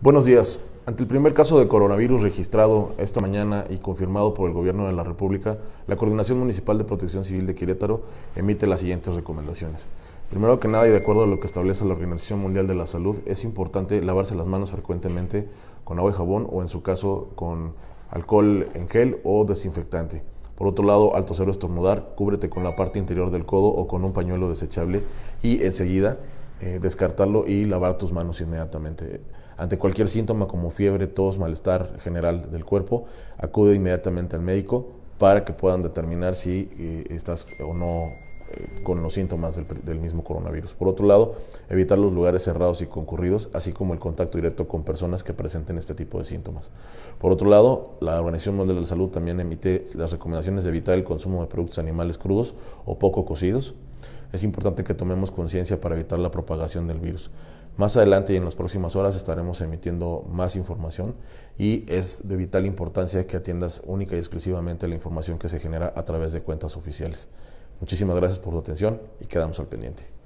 Buenos días. Ante el primer caso de coronavirus registrado esta mañana y confirmado por el Gobierno de la República, la Coordinación Municipal de Protección Civil de Querétaro emite las siguientes recomendaciones. Primero que nada, y de acuerdo a lo que establece la Organización Mundial de la Salud, es importante lavarse las manos frecuentemente con agua y jabón o en su caso con alcohol en gel o desinfectante. Por otro lado, al toser o estornudar, cúbrete con la parte interior del codo o con un pañuelo desechable y enseguida eh, descartarlo y lavar tus manos inmediatamente. Ante cualquier síntoma como fiebre, tos, malestar general del cuerpo, acude inmediatamente al médico para que puedan determinar si eh, estás o no eh, con los síntomas del, mismo coronavirus. Por otro lado, evitar los lugares cerrados y concurridos, así como el contacto directo con personas que presenten este tipo de síntomas. Por otro lado, la Organización Mundial de la Salud también emite las recomendaciones de evitar el consumo de productos animales crudos o poco cocidos, es importante que tomemos conciencia para evitar la propagación del virus. Más adelante y en las próximas horas estaremos emitiendo más información y es de vital importancia que atiendas única y exclusivamente la información que se genera a través de cuentas oficiales. Muchísimas gracias por su atención y quedamos al pendiente.